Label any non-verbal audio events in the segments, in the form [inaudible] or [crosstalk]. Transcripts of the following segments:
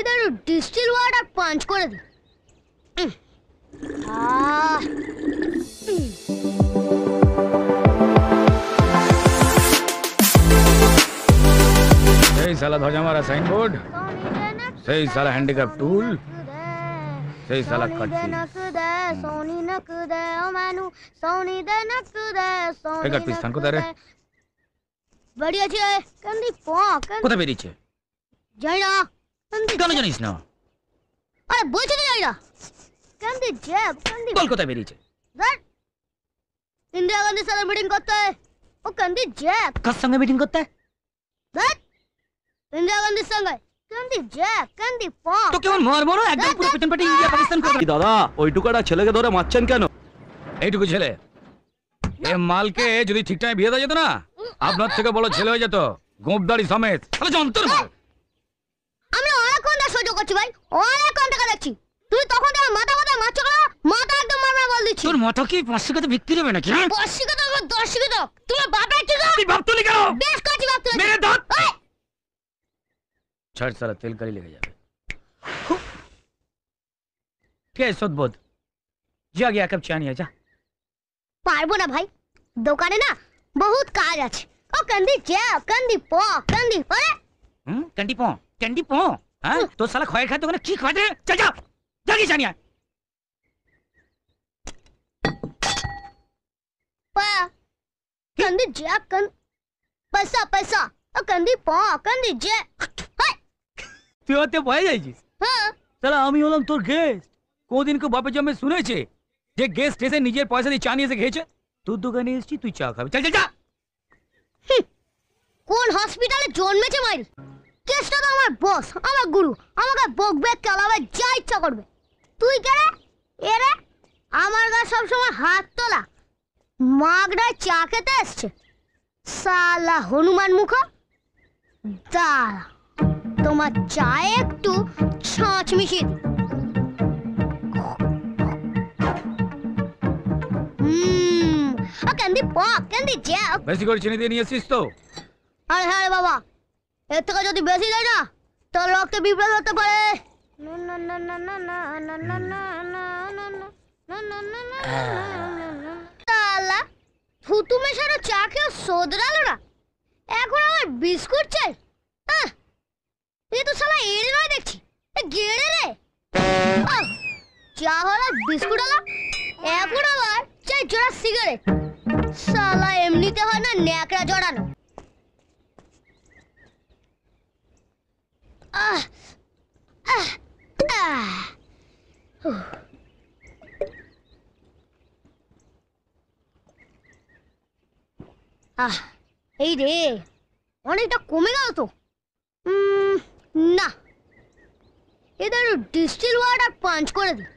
ఇతడు distil water పంచుకోలేదు सही साला ध्वजा हमारा साइन बोर्ड सही साला हैंडीकैप टूल सही साला कट सोनी नक दे ओ मैनू सोनी दे नक दे सोनी कट पीस थान को तारे बढ़िया छे कंदी पॉक कुता बेरी छे जाइना তুই জানিস না আরে বলছো তো জানি না কান্দি জ্যাব কান্দি কলকাতায় বেরিয়েছে ধর ইন্দিরা গান্ধীর সাথে মিটিং করতে ও কান্দি জ্যাব কার সঙ্গে মিটিং করতে ধর ইন্দিরা গান্ধীর সঙ্গে কান্দি জ্যাব কান্দি পম তো কেমন মারবো না একদম পুরো পিছন পিটি ইন্ডিয়া পাকিস্তান করে দাদা ওই টুকাটা ছেলেকে ধরে মারছেন কেন এইটুকু ছেলে এ মালকে যদি ঠিকঠাক বিয়ে দেওয়া যেত না আপনার থেকে বড় ছেলে হয়ে যেত গোপদাড়ি সমেত তাহলে যন্তর আমরা সহ্য করছি ভাই অনেকক্ষণ টাকা দিচ্ছি তুই তখন থেকে মাথা কথা মাছ করা মাথা একদম মারমা বল দিচ্ছি তোর মাথা কি পাঁচশিকে তো বিক্রি হবে নাকি পাঁচশিকে তো আমার দশশিকে তো তোমার বাপের কি তো তুই বাপ ভাবতলি কেন বেশ বাপ ভাবতলি মেরে দাঁত ছাড় সারা তেল करी लेके जावे কে সদবদ যা গিয়া কাপ চা নিয়ে যা পারবো না ভাই দোকানে না বহুত কাজ আছে ও কান্দি যা কান্দি পো কান্দি ওরে হুম কান্দি পো কান্দি পো हाँ तो साला खोए खाए तो मैंने की खाते चल जा जागी जानिया पा कंदी जय कंद पैसा पैसा अ कंदी पाँ कंदी जय हाय तू आते भाई जाइजी हाँ साला आमी होलम तोर गेस्ट को दिन को बापे जब मैं सुने चे जे गेस्ट ऐसे निजेर पैसे दे चानिया से खेचे तू दुकाने इस ची तू चाखा चल चल जा हम्म। कौन हॉस्पिटल जोन में चमारी কেসটা তো আমার বস আমার গুরু আমাকে বকবে কেলাবে যা ইচ্ছা করবে তুই কে রে এ রে আমার গা সবসময় হাত তোলা মাগডা চা খেতে এসছে সালা হনুমান মুখ দাঁড়া তোমার চায়ে একটু ছাঁচ মিশিয়ে দিই হুম পা পপ ক্যান্ডি জ্যাম বেশি করে চিনি দিয়ে নিয়েছিস তো আরে হ্যাঁ বাবা এর থেকে যদি বেশি দেয় না তাহলে রক্তে বিপ্লব হতে পারে আল্লাহ থুতু মেশানো চা খেয়ে সোদরালো না এখন আমার বিস্কুট চাই হ্যাঁ এ তো সালা এড়ে নয় দেখছি গেড়ে রে চা হলো বিস্কুট হলা এখন আবার চাই জোড়া সিগারেট সালা এমনিতে হয় না ন্যাকড়া জড়ানো আহ এই রে অনেকটা কমে গেল তো না এদের ডিস্টিল ওয়াটার পাঞ্চ করে দিই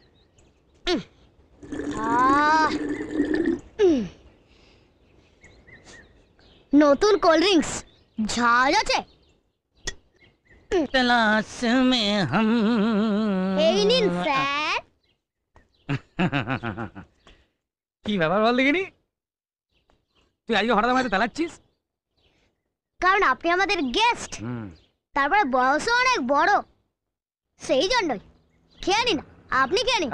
নতুন কোল্ড ড্রিঙ্কস ঝাল আছে तलाश में हम এই নিন স্যার কি ব্যাপার বল দেখিনি তুই আজকে হঠাৎ আমাদের তালাচ্ছিস কারণ আপনি আমাদের গেস্ট তারপরে বয়সও অনেক বড় সেই জন্যই খেয়ে নিন আপনি খেয়ে নিন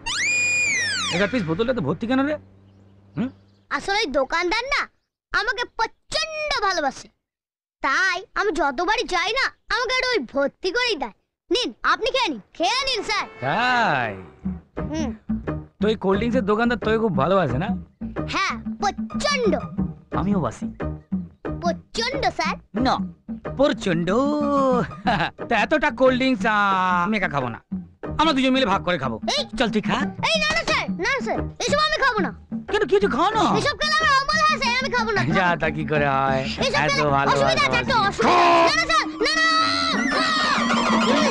[laughs] এটা পিস বোতলটা তো ভর্তি কেন রে আসলে ওই দোকানদার না আমাকে প্রচন্ড ভালোবাসে তাই আমি যতবারই যাই না আমাকে ওই ভর্তি করেই দেয় নিন আপনি খেয়ে নিন খেয়ে নিন স্যার তাই তুই কোল্ড ড্রিঙ্কস এর দোকানদার তুই খুব ভালোবাসে না হ্যাঁ প্রচন্ড আমিও বাসি প্রচন্ড স্যার না প্রচন্ড তা এতটা কোল্ড ড্রিঙ্কস আমি একা খাবো না আমরা দুজন মিলে ভাগ করে খাবো চল তুই খা এই না না স্যার না স্যার এসব আমি খাবো না কেন কিছু খাও না এসব খেলে আমার যা তা কি করে হয় এত ভালো অসুবিধা অসুবিধা না না না